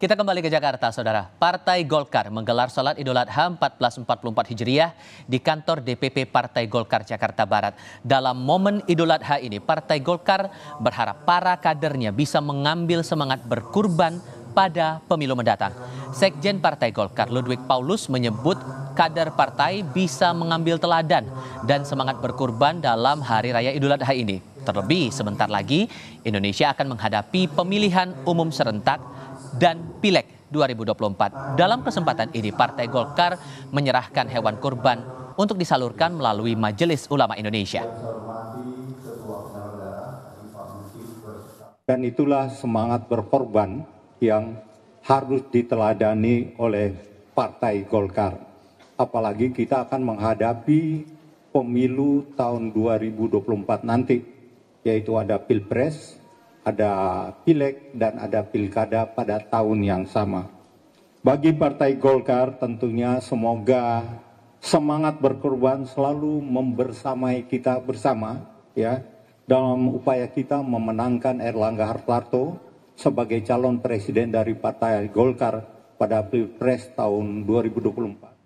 Kita kembali ke Jakarta, Saudara. Partai Golkar menggelar sholat Idul Adha 1444 Hijriah di kantor DPP Partai Golkar Jakarta Barat. Dalam momen Idul Adha ini, Partai Golkar berharap para kadernya bisa mengambil semangat berkurban pada pemilu mendatang. Sekjen Partai Golkar Ludwig Paulus menyebut kader partai bisa mengambil teladan dan semangat berkurban dalam Hari Raya Idul Adha ini. Terlebih sebentar lagi Indonesia akan menghadapi pemilihan umum serentak dan Pileg 2024. Dalam kesempatan ini Partai Golkar menyerahkan hewan kurban untuk disalurkan melalui Majelis Ulama Indonesia. Dan itulah semangat berkorban yang harus diteladani oleh Partai Golkar. Apalagi kita akan menghadapi pemilu tahun 2024 nanti, yaitu ada Pilpres, ada Pileg, dan ada Pilkada pada tahun yang sama. Bagi Partai Golkar tentunya semoga semangat berkorban selalu membersamai kita bersama ya dalam upaya kita memenangkan Erlangga Hartarto sebagai calon presiden dari Partai Golkar pada Pilpres tahun 2024.